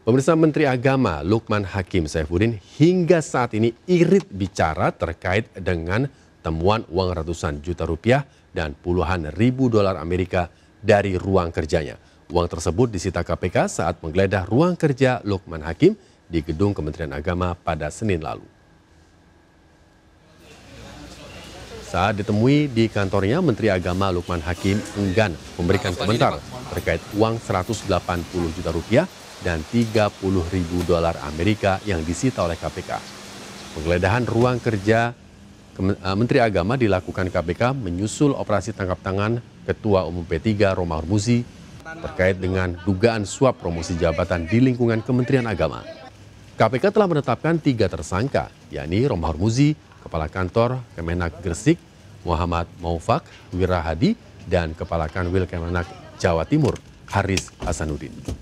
Pemirsa Menteri Agama Lukman Hakim Saifuddin hingga saat ini irit bicara terkait dengan temuan uang ratusan juta rupiah dan puluhan ribu dolar Amerika dari ruang kerjanya. Uang tersebut disita KPK saat menggeledah ruang kerja Lukman Hakim di gedung Kementerian Agama pada Senin lalu. Saat ditemui di kantornya, Menteri Agama Lukman Hakim enggan memberikan komentar terkait uang 180 juta rupiah dan 30 ribu dolar Amerika yang disita oleh KPK. Penggeledahan ruang kerja eh, Menteri Agama dilakukan KPK menyusul operasi tangkap tangan Ketua Umum P3 Roma Muzi terkait dengan dugaan suap promosi jabatan di lingkungan Kementerian Agama. KPK telah menetapkan tiga tersangka, yakni Roma Muzi, Kepala Kantor Kemenak Gresik Muhammad Maufak Wirahadi dan Kepala Kanwil Kemenak Jawa Timur Haris Hasanuddin.